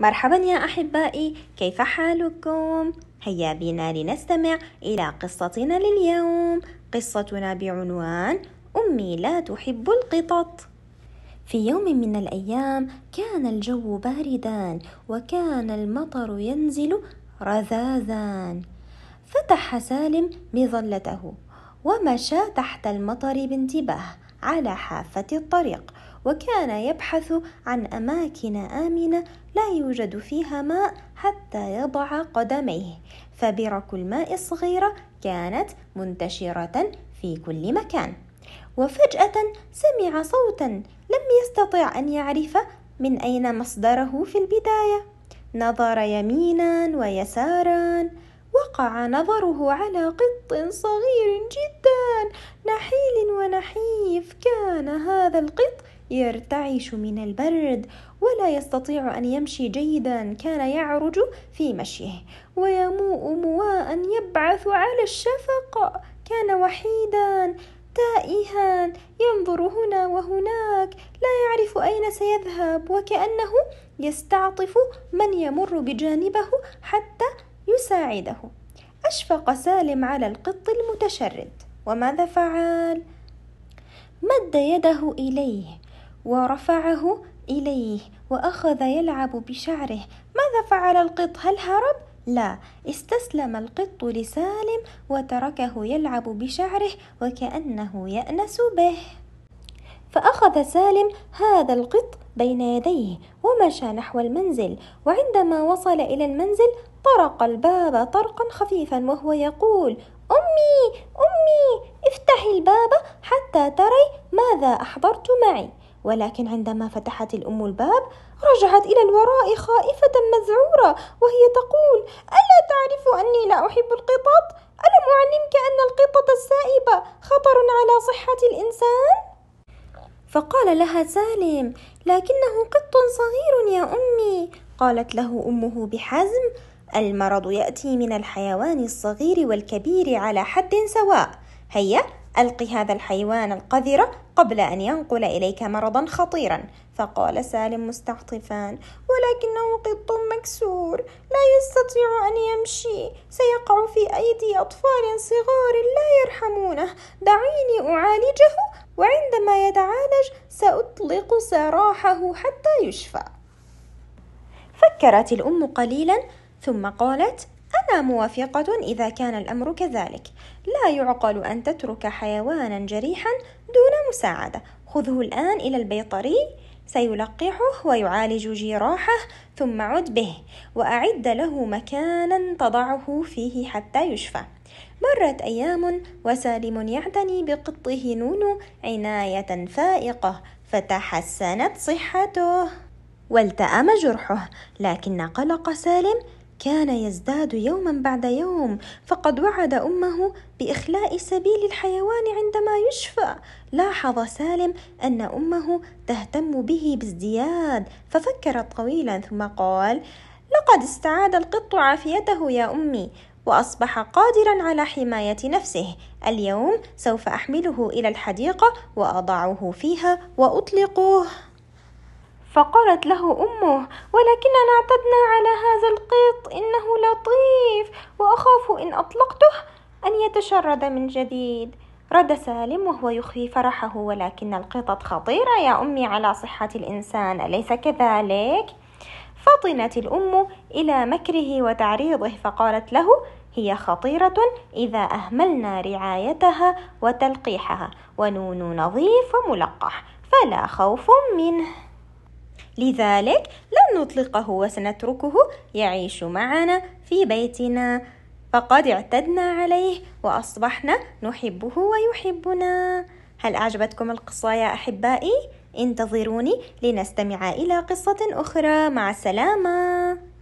مرحبا يا أحبائي كيف حالكم؟ هيا بنا لنستمع إلى قصتنا لليوم قصتنا بعنوان أمي لا تحب القطط في يوم من الأيام كان الجو باردا وكان المطر ينزل رذاذا فتح سالم مظلته ومشى تحت المطر بانتباه على حافة الطريق وكان يبحث عن اماكن امنه لا يوجد فيها ماء حتى يضع قدميه فبرك الماء الصغيره كانت منتشره في كل مكان وفجاه سمع صوتا لم يستطع ان يعرف من اين مصدره في البدايه نظر يمينا ويسارا وقع نظره على قط صغير جدا نحيل ونحيف كان هذا القط يرتعش من البرد ولا يستطيع ان يمشي جيدا كان يعرج في مشيه ويموء مواء يبعث على الشفق كان وحيدا تائها ينظر هنا وهناك لا يعرف اين سيذهب وكانه يستعطف من يمر بجانبه حتى يساعده اشفق سالم على القط المتشرد وماذا فعل مد يده اليه ورفعه إليه وأخذ يلعب بشعره ماذا فعل القط هل هرب؟ لا استسلم القط لسالم وتركه يلعب بشعره وكأنه يأنس به فأخذ سالم هذا القط بين يديه ومشى نحو المنزل وعندما وصل إلى المنزل طرق الباب طرقا خفيفا وهو يقول أمي أمي افتحي الباب حتى تري ماذا أحضرت معي ولكن عندما فتحت الأم الباب رجعت إلى الوراء خائفة مذعورة وهي تقول ألا تعرف أني لا أحب القطط؟ ألم أعلمك أن القطط السائبة خطر على صحة الإنسان؟ فقال لها سالم لكنه قط صغير يا أمي قالت له أمه بحزم المرض يأتي من الحيوان الصغير والكبير على حد سواء هيا الق هذا الحيوان القذرة قبل أن ينقل إليك مرضا خطيرا فقال سالم مستعطفا ولكنه قط مكسور لا يستطيع أن يمشي سيقع في أيدي أطفال صغار لا يرحمونه دعيني أعالجه وعندما يتعالج سأطلق سراحه حتى يشفى فكرت الأم قليلا ثم قالت أنا موافقة إذا كان الأمر كذلك، لا يعقل أن تترك حيوانا جريحا دون مساعدة، خذه الآن إلى البيطري سيلقحه ويعالج جراحه ثم عد به، وأعد له مكانا تضعه فيه حتى يشفى. مرت أيام وسالم يعتني بقطه نونو عناية فائقة، فتحسنت صحته، والتأم جرحه، لكن قلق سالم كان يزداد يوما بعد يوم فقد وعد امه باخلاء سبيل الحيوان عندما يشفى لاحظ سالم ان امه تهتم به بازدياد ففكر طويلا ثم قال لقد استعاد القط عافيته يا امي واصبح قادرا على حمايه نفسه اليوم سوف احمله الى الحديقه واضعه فيها واطلقه فقالت له امه ولكننا اعتدنا على هذا القط انه لطيف واخاف ان اطلقته ان يتشرد من جديد رد سالم وهو يخفي فرحه ولكن القطط خطيره يا امي على صحه الانسان اليس كذلك فطنت الام الى مكره وتعريضه فقالت له هي خطيرة إذا أهملنا رعايتها وتلقيحها ونون نظيف وملقح فلا خوف منه لذلك لن نطلقه وسنتركه يعيش معنا في بيتنا فقد اعتدنا عليه وأصبحنا نحبه ويحبنا هل أعجبتكم القصة يا أحبائي؟ انتظروني لنستمع إلى قصة أخرى مع السلامة